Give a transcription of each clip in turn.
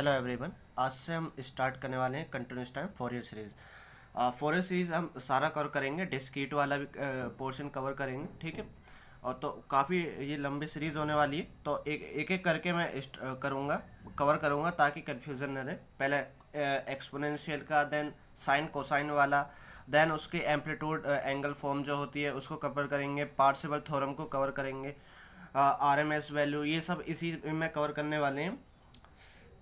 hello everyone आज से हम स्टार्ट करने वाले हैं continuous time Fourier series year series हम सारा कवर करेंगे हीट वाला भी पोर्शन कवर करेंगे ठीक है और तो काफ़ी ये लंबी सीरीज़ होने वाली है तो एक एक, एक करके मैं करूँगा कवर करूँगा ताकि कन्फ्यूज़न न रहे पहले एक्सपोनेंशियल का देन साइन कोसाइन वाला देन उसकी एम्पलीट्यूड एंगल फॉर्म जो होती है उसको कवर करेंगे पार्सिबल थोरम को कवर करेंगे आर एम एस वैल्यू ये सब इसी में कवर करने वाले हैं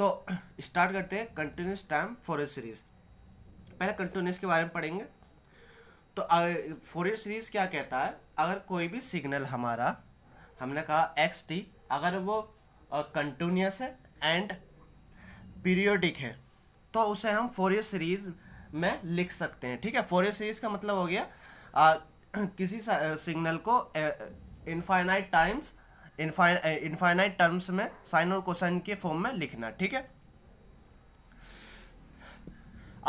तो स्टार्ट करते हैं कंटिन्यूस टाइम फॉर सीरीज पहले कंटिन्यूस के बारे में पढ़ेंगे तो फोर सीरीज क्या कहता है अगर कोई भी सिग्नल हमारा हमने कहा एक्स टी अगर वो कंटिन्यूस है एंड पीरियोडिक है तो उसे हम फोर सीरीज में लिख सकते हैं ठीक है फोर सीरीज का मतलब हो गया आ, किसी सिग्नल को infinite times infinite terms eh, में साइन और कोसाइन के फॉर्म में लिखना ठीक है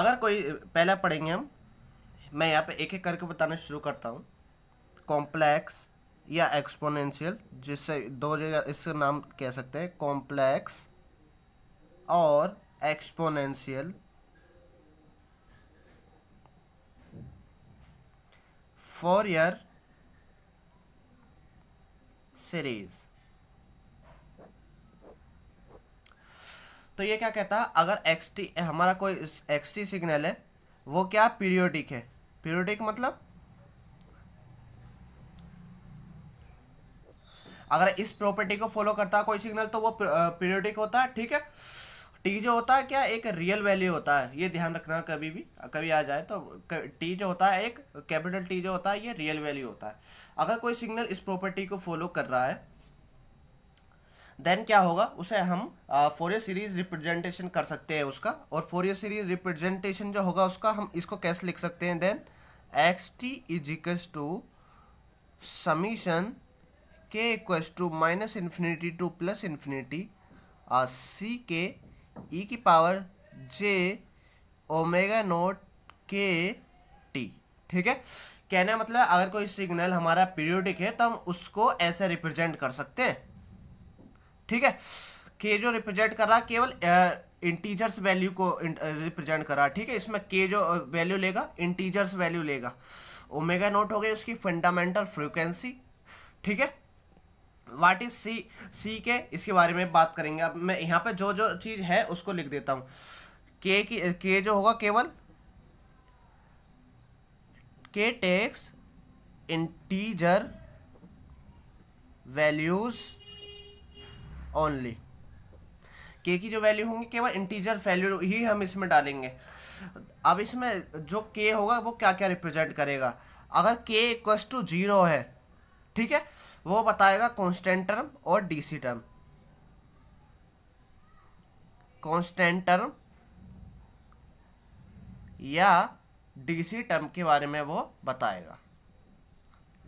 अगर कोई पहला पढ़ेंगे हम मैं यहाँ पे एक एक करके बताना शुरू करता हूँ कॉम्प्लेक्स या एक्सपोनेंशियल जिससे दो जगह इसका नाम कह सकते हैं कॉम्प्लेक्स और एक्सपोनेंशियल फॉर ईयर सीरीज तो ये क्या कहता है अगर एक्स टी हमारा कोई एक्स टी सिग्नल है वो क्या पीरियोडिक है पीरियोडिक मतलब अगर इस प्रॉपर्टी को फॉलो करता है कोई सिग्नल तो वो पीरियोडिक होता है ठीक है टी जो होता है क्या एक रियल वैल्यू होता है ये ध्यान रखना कभी भी कभी आ जाए तो टी जो होता है एक कैपिटल टी जो होता है ये रियल वैल्यू होता है अगर कोई सिग्नल इस प्रॉपर्टी को फॉलो कर रहा है देन क्या होगा उसे हम फोरियर सीरीज रिप्रेजेंटेशन कर सकते हैं उसका और फोरियर सीरीज रिप्रेजेंटेशन जो होगा उसका हम इसको कैसे लिख सकते हैं then x t equals to summation k equals to minus infinity to plus infinity c k e e की power j omega naught k t ठीक है कहने मतलब अगर कोई सिग्नल हमारा पीरियोडिक है तो हम उसको ऐसे रिप्रेजेंट कर सकते हैं ठीक है के जो रिप्रेजेंट कर रहा केवल इंटीजर्स वैल्यू को रिप्रेजेंट कर रहा ठीक है इसमें के जो वैल्यू लेगा इंटीजर्स वैल्यू लेगा ओमेगा नोट हो गई उसकी फंडामेंटल फ्रिक्वेंसी ठीक है वाट इज़ सी सी के इसके बारे में बात करेंगे अब मैं यहाँ पे जो जो चीज़ है उसको लिख देता हूँ के की के जो होगा केवल के टेक्स इंटीजर वैल्यूज़ ओनली के की जो वैल्यू होंगी केवल इंटीजर वैल्यू ही हम इसमें डालेंगे अब इसमें जो के होगा वो क्या क्या रिप्रेजेंट करेगा अगर के इक्व टू जीरो है ठीक है वो बताएगा कॉन्स्टेंट टर्म और डीसी टर्म कॉन्स्टेंट टर्म या डीसी टर्म के बारे में वो बताएगा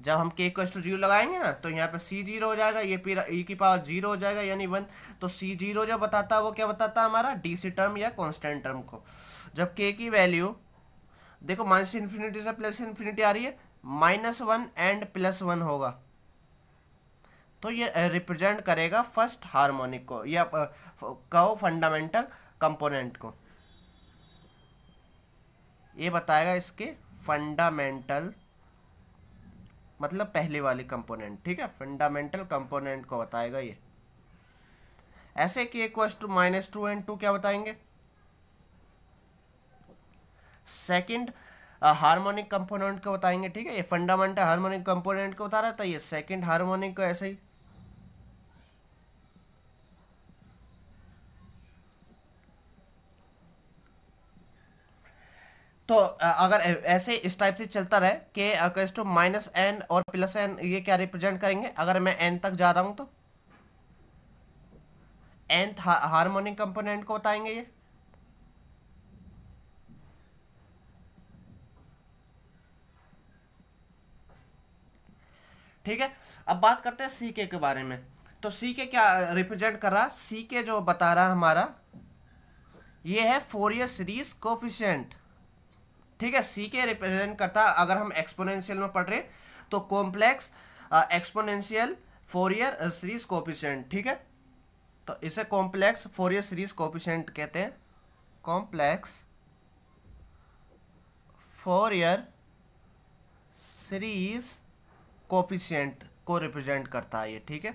जब हम के को टू जीरो लगाएंगे ना तो यहाँ पे सी जीरो हो जाएगा ये पी ई e की पावर जीरो हो जाएगा यानी वन तो सी जीरो जो बताता है वो क्या बताता है हमारा डी सी टर्म या कॉन्स्टेंट टर्म को जब के की वैल्यू देखो माइनस इन्फिनिटी से प्लस इन्फिनिटी आ रही है minus one and plus one होगा तो ये रिप्रेजेंट करेगा फर्स्ट हार्मोनिक को या कहो फंडामेंटल कंपोनेंट को ये बताएगा इसके फंडामेंटल मतलब पहले वाली कंपोनेंट ठीक है फंडामेंटल कंपोनेंट को बताएगा ये ऐसे कि एक two minus two and two क्या बताएंगे सेकंड हार्मोनिक कंपोनेंट को बताएंगे ठीक है ये फंडामेंटल हार्मोनिक कंपोनेंट को बता रहा था ये सेकंड हार्मोनिक को ऐसे ही तो अगर ऐसे इस टाइप से चलता रहे के अकर्स टू माइनस एन और प्लस एन ये क्या रिप्रेजेंट करेंगे अगर मैं एन तक जा रहा हूं तो एन हार्मोनिक कंपोनेंट को बताएंगे ये ठीक है अब बात करते हैं सी के के बारे में तो सी के क्या रिप्रेजेंट कर रहा सी के जो बता रहा हमारा ये है फोरियर सीरीज कोफिशियंट ठीक है सी के रिप्रेजेंट करता अगर हम एक्सपोनेंशियल में पढ़ रहे तो complex exponential Fourier series coefficient ठीक है तो इसे कॉम्प्लेक्स फोरियर सीरीज कोपिशेंट कहते हैं कॉम्प्लेक्स फोरियर सीरीज कोपिशेंट को रिप्रेजेंट करता है ये ठीक है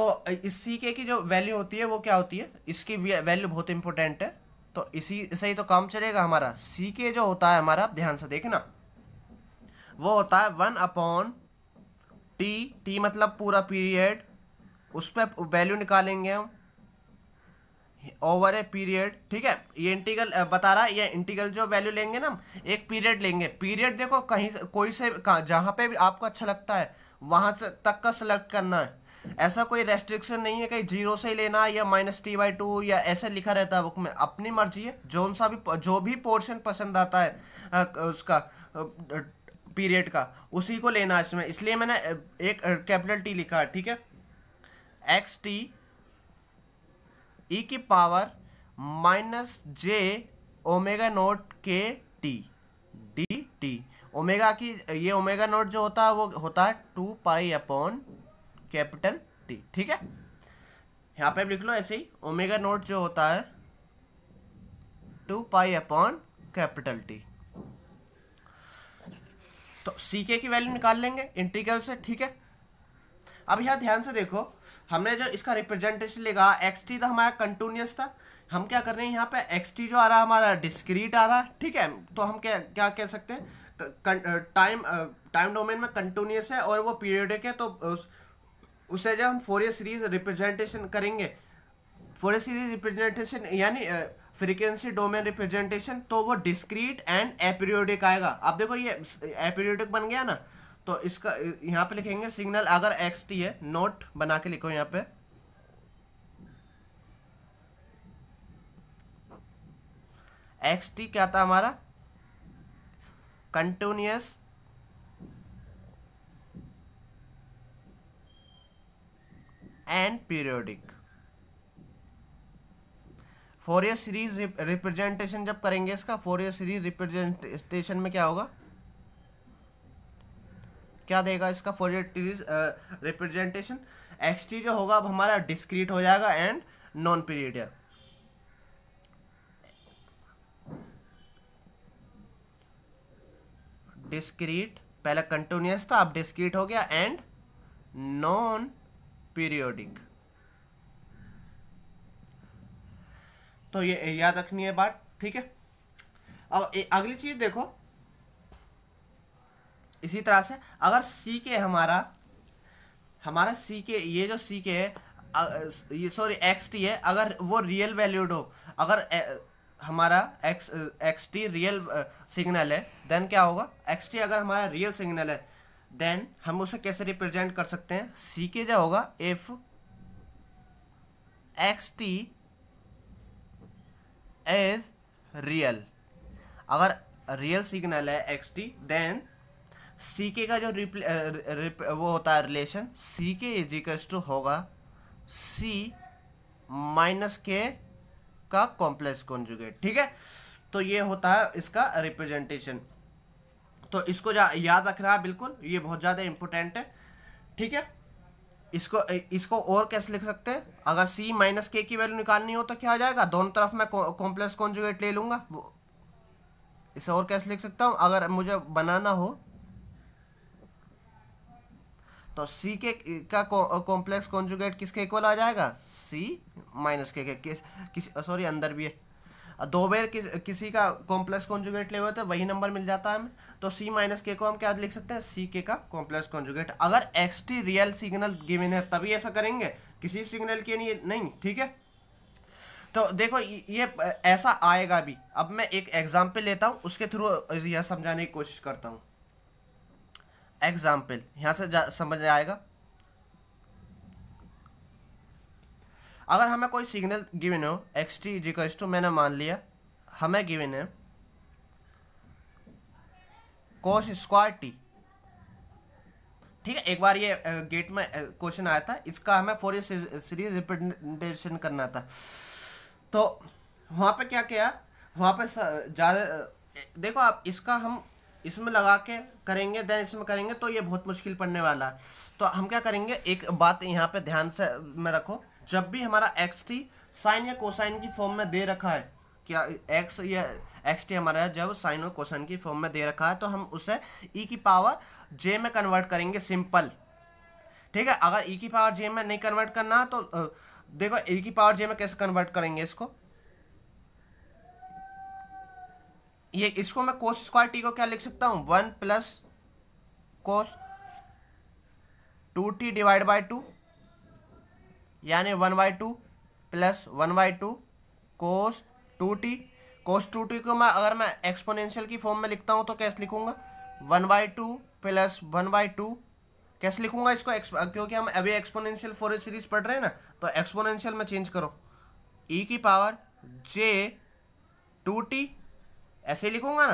तो इस सी के की जो वैल्यू होती है वो क्या होती है इसकी वैल्यू बहुत इंपॉर्टेंट है तो इसी से ही तो काम चलेगा हमारा सी के जो होता है हमारा आप ध्यान से देखना वो होता है वन अपॉन टी टी मतलब पूरा पीरियड उस पर वैल्यू निकालेंगे हम ओवर ए पीरियड ठीक है ये इंटीगल बता रहा है ये इंटीगल जो वैल्यू लेंगे ना हम एक पीरियड लेंगे पीरियड देखो कहीं कोई से कहाँ जहाँ पे भी आपको अच्छा लगता है वहाँ से तक का सेलेक्ट करना है ऐसा कोई रेस्ट्रिक्शन नहीं है कहीं जीरो से ही लेना या माइनस टी बाई टू या ऐसे लिखा रहता है बुक में अपनी मर्जी है जो सा भी जो भी पोर्शन पसंद आता है उसका पीरियड का उसी को लेना है इसमें इसलिए मैंने एक कैपिटल टी लिखा है ठीक है एक्स टी ई की power minus j omega naught k t d t omega की ये ओमेगा नोट जो होता है वो होता है two pi upon capital T ठीक है यहाँ पे लिख लो ऐसे ही ओमेगा नोट जो होता है two pi upon capital T तो सी के की वैल्यू निकाल लेंगे इंटीग्रल से ठीक है अब यहाँ ध्यान से देखो हमने जो इसका रिप्रेजेंटेशन लिखा एक्स टी तो हमारा कंटिन्यूस था हम क्या कर रहे हैं यहाँ पे एक्स टी जो आ रहा हमारा डिस्क्रीट आ रहा ठीक है तो हम क्या क्या कह सकते हैं टाइम टाइम डोमेन में कंटिन्यूस है और वो पीरियडिक है तो उसे जब हम फोरियर सीरीज रिप्रेजेंटेशन करेंगे फोरियर सीरीज रिप्रेजेंटेशन यानी फ्रीक्वेंसी डोमेन रिप्रेजेंटेशन तो वो डिस्क्रीट एंड एपीरियोडिक आएगा आप देखो ये एपीरियोडिक बन गया ना तो इसका यहाँ पे लिखेंगे सिग्नल अगर एक्स टी है नोट बना के लिखो यहाँ पे एक्स टी क्या था हमारा continuous and periodic Fourier series representation जब करेंगे इसका फोरियर सीरीज रिप्रेजेंटेशन में क्या होगा क्या देगा इसका Fourier series representation x t जो होगा अब हमारा डिस्क्रीट हो जाएगा एंड नॉन पीरियड डिस्क्रीट पहले कंटिन्यूस था अब डिस्क्रीट हो गया एंड नॉन पीरियोडिक तो ये याद रखनी है बात ठीक है अब अगली चीज देखो इसी तरह से अगर सी के हमारा हमारा सी के ये जो सी के है ये सॉरी एक्स टी है अगर वो रियल वैल्यूड हो अगर ए, हमारा x x T real signal है देन क्या होगा एक्स टी अगर हमारा रियल सिग्नल है देन हम उसे कैसे रिप्रेजेंट कर सकते हैं सी के जो होगा if x t as real अगर रियल सिग्नल है एक्स टी देन सी के का जो रिप्ले रिप, वो होता है रिलेशन सी के इजिकल्स टू होगा सी माइनस के का कॉम्प्लेक्स कॉन्जुगेट ठीक है तो ये होता है इसका रिप्रेजेंटेशन तो इसको याद रखना बिल्कुल ये बहुत ज़्यादा इम्पोर्टेंट है ठीक है इसको इसको और कैसे लिख सकते हैं अगर c माइनस के की वैल्यू निकालनी हो तो क्या हो जाएगा दोनों तरफ मैं कॉम्प्लेक्स कॉन्जुगेट ले लूँगा इसे और कैसे लिख सकता हूँ अगर मुझे बनाना हो तो c के का कॉम्प्लेक्स कॉन्जुगेट किसके इक्वल आ जाएगा c माइनस के के किस सॉरी अंदर भी है दो बेर कि, किसी का कॉम्प्लेक्स कॉन्जुगेट ले हुए थे तो वही नंबर मिल जाता है हमें तो सी माइनस के को हम क्या लिख सकते हैं सी के का कॉम्प्लेक्स कॉन्जुगेट अगर X T real signal given है तभी ऐसा करेंगे किसी सिग्नल के लिए नहीं ठीक है तो देखो ये ऐसा आएगा भी अब मैं एक एग्जाम्पल लेता हूँ उसके थ्रू यह समझाने की कोशिश करता हूँ एग्जाम्पल यहाँ से समझ आएगा अगर हमें कोई सिग्नल गिवन हो एक्स टी इजिकल्स टू मैंने मान लिया हमें गिवन है कोस स्क्वायर टी ठीक है एक बार ये गेट में क्वेश्चन आया था इसका हमें फोरियर सीरीज रिप्रेजेंटेशन करना था तो वहाँ पे क्या किया वहाँ पे ज़्यादा देखो आप इसका हम इसमें लगा के करेंगे देन इसमें करेंगे तो ये बहुत मुश्किल पड़ने वाला है तो हम क्या करेंगे एक बात यहाँ पे ध्यान से में रखो जब भी हमारा एक्स टी साइन या कोसाइन की फॉर्म में दे रखा है क्या एक्स या एक्स टी हमारा जब साइन और कोसाइन की फॉर्म में दे रखा है तो हम उसे ई e की पावर जे में कन्वर्ट करेंगे सिंपल ठीक है अगर ई e की पावर जे में नहीं कन्वर्ट करना तो देखो ई e की पावर जे में कैसे कन्वर्ट करेंगे इसको ये इसको मैं कोस स्क्वायर टी को क्या लिख सकता हूं one plus cos two t divide by two यानी one by two plus one by two cos two t cos two t को मैं अगर मैं एक्सपोनेंशियल की फॉर्म में लिखता हूँ तो कैसे लिखूंगा one by two plus one by two कैसे लिखूंगा इसको क्योंकि हम अभी एक्सपोनेंशियल फोर सीरीज पढ़ रहे हैं ना तो एक्सपोनेंशियल में चेंज करो ई e की पावर जे टू टी ऐसे लिखूँगा ना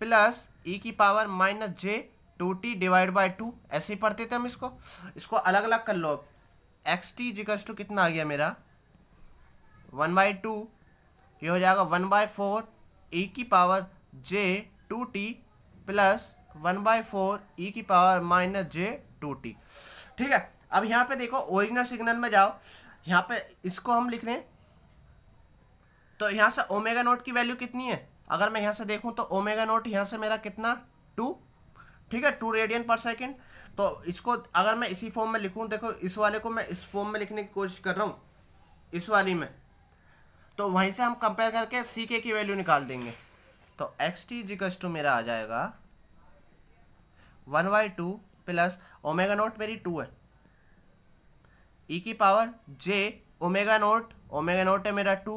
प्लस ई e की power minus j two t divide by two ऐसे ही पढ़ते थे हम इसको इसको अलग अलग कर लो अब एक्स टी जिकस टू कितना आ गया मेरा वन बाई टू ये हो जाएगा one by four a e की power j two t plus one by four e e की power minus j two t ठीक है अब यहाँ पे देखो ओरिजिनल सिग्नल में जाओ यहाँ पे इसको हम लिख रहे तो यहाँ से ओमेगा नोट की वैल्यू कितनी है अगर मैं यहाँ से देखूँ तो ओमेगा नोट यहाँ से मेरा कितना टू ठीक है टू रेडियन पर सेकेंड तो इसको अगर मैं इसी फॉर्म में लिखूँ देखो इस वाले को मैं इस फॉर्म में लिखने की कोशिश कर रहा हूँ इस वाली में तो वहीं से हम कंपेयर करके सी के की वैल्यू निकाल देंगे तो एक्स टी जिकस टू मेरा आ जाएगा one by two plus omega naught मेरी टू है ई e की power j omega naught omega naught है मेरा टू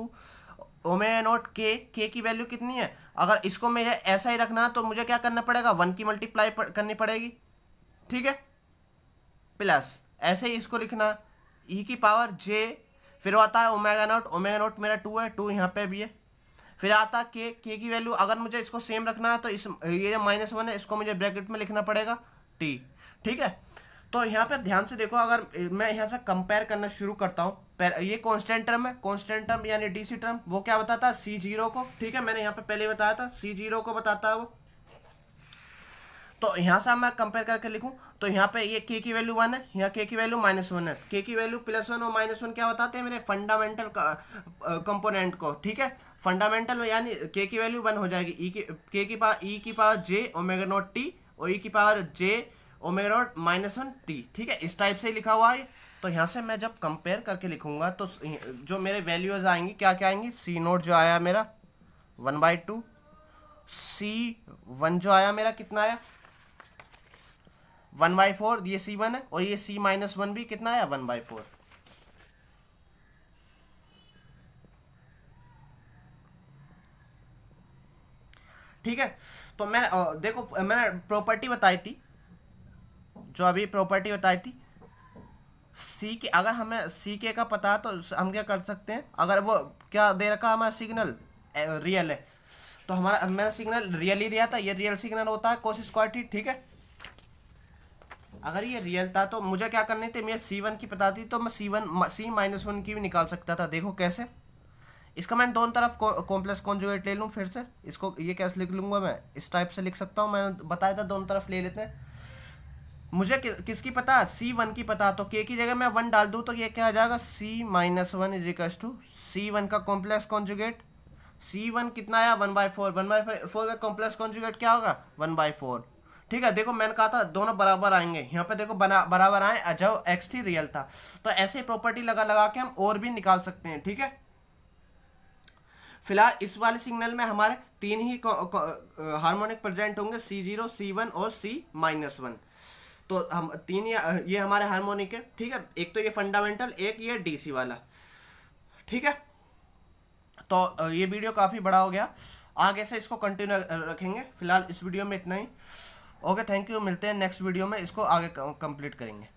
ओमेगा नोट के के की वैल्यू कितनी है अगर इसको मैं ऐसा ही रखना तो मुझे क्या करना पड़ेगा वन की मल्टीप्लाई करनी पड़ेगी ठीक है प्लस ऐसे ही इसको लिखना ई e की पावर जे फिर आता है ओमेगा नोट ओमेगा नोट मेरा टू है टू यहाँ पे भी है फिर आता के के की वैल्यू अगर मुझे इसको सेम रखना है तो इस ये जो माइनस वन है इसको मुझे ब्रैकेट में लिखना पड़ेगा टी ठीक है तो यहाँ पे ध्यान से देखो अगर मैं यहाँ से कंपेयर करना शुरू करता हूँ ये कॉन्स्टेंट टर्म है कॉन्स्टेंट टर्म यानी डी टर्म वो क्या बताता है सी जीरो को ठीक है मैंने यहाँ पे पहले बताया था सी जीरो को बताता है वो तो यहाँ से मैं कंपेयर करके लिखूँ तो यहाँ पे ये के की वैल्यू वन है यहाँ के की वैल्यू माइनस वन है के की वैल्यू प्लस वन और माइनस वन क्या बताते हैं मेरे फंडामेंटल कंपोनेंट को ठीक है फंडामेंटल यानी के की वैल्यू वन हो जाएगी ई e की के की पावर ई e की power j omega naught t और ई e की power j omega naught minus one t ठीक है इस टाइप से लिखा हुआ है तो यहाँ से मैं जब कंपेयर करके लिखूंगा तो जो मेरे वैल्यूज आएंगी क्या क्या आएंगी सी नोट जो आया मेरा one by two c one जो आया मेरा कितना आया वन बाई फोर ये सी वन है और ये सी माइनस वन भी कितना आया वन बाई फोर ठीक है तो मैं देखो मैंने प्रॉपर्टी बताई थी जो अभी प्रॉपर्टी बताई थी सी के अगर हमें सी के का पता है तो हम क्या कर सकते हैं अगर वो क्या दे रखा हमारा सिग्नल रियल है तो हमारा मेरा सिग्नल रियल ही दिया था ये रियल सिग्नल होता है कोशिश स्क्वायर ठीक है अगर ये रियल था तो मुझे क्या करनी थी मैं सी वन की पता थी तो मैं c one c minus one की भी निकाल सकता था देखो कैसे इसका मैं दोनों तरफ कॉम्प्लेक्स कॉन्जुगेट ले लूँ फिर से इसको ये कैसे लिख लूँगा मैं इस टाइप से लिख सकता हूँ मैंने बताया था दोनों तरफ ले लेते हैं मुझे कि, किसकी पता सी वन की पता तो के की जगह मैं वन डाल दूँ तो ये क्या आ जाएगा c minus one is equals to c one का कॉम्प्लेक्स कॉन्जुगेट सी वन कितना आया one by four one by four का कॉम्प्लेक्स कॉन्जुगेट क्या होगा वन बाई फोर ठीक है देखो मैंने कहा था दोनों बराबर आएंगे यहाँ पे देखो बना बराबर आए अजय एक्स थी रियल था तो ऐसे प्रॉपर्टी लगा लगा के हम और भी निकाल सकते हैं ठीक है फिलहाल इस वाले सिग्नल में हमारे तीन ही हार्मोनिक प्रेजेंट होंगे सी जीरो सी वन और सी माइनस वन तो हम तीन ये, ये हमारे हार्मोनिक है ठीक है एक तो ये फंडामेंटल एक ये डीसी वाला ठीक है तो ये वीडियो काफ़ी बड़ा हो गया आगे से इसको कंटिन्यू रखेंगे फिलहाल इस वीडियो में इतना ही ओके थैंक यू मिलते हैं नेक्स्ट वीडियो में इसको आगे कंप्लीट करेंगे